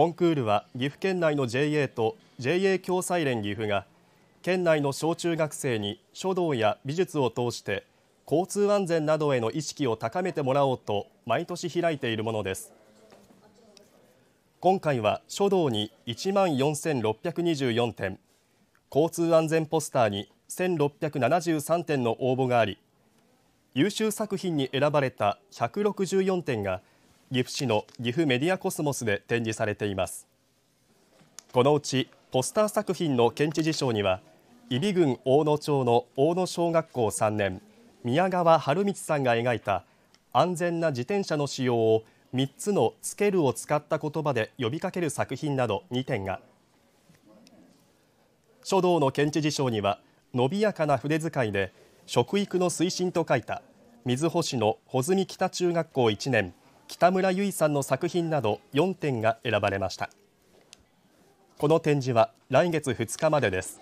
コンクールは岐阜県内の JA と JA 共済連岐阜が県内の小中学生に書道や美術を通して交通安全などへの意識を高めてもらおうと毎年開いているものです今回は書道に1万4624点交通安全ポスターに1673点の応募があり優秀作品に選ばれた164点が岐阜市の岐阜メディアコスモスで展示されていますこのうちポスター作品の県知事賞には揖斐郡大野町の大野小学校3年宮川春光さんが描いた安全な自転車の使用を3つの「つける」を使った言葉で呼びかける作品など2点が書道の県知事賞には伸びやかな筆遣いで食育の推進と書いた水穂市の穂積北中学校1年北村由衣さんの作品など4点が選ばれましたこの展示は来月2日までです